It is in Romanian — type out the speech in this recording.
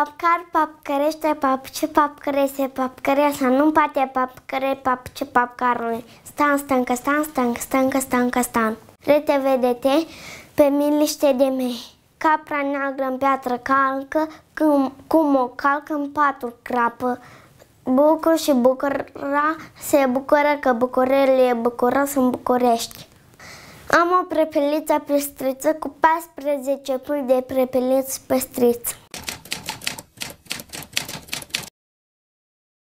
Papcar, papcărește, papce, papcărese, papcăreasa, nu-mi pate, papcare, papce, papcarule. Stan, că stan, stancă, stan, că stan. Rete vedete pe miliște de mei. Capra neagră în piatră calcă, cum, cum o calcă în patul crapă. Bucur și bucura se bucură că bucurele e bucură sunt bucurești. Am o prepeliță pestriță cu 14 pui de prepeliță pestriță.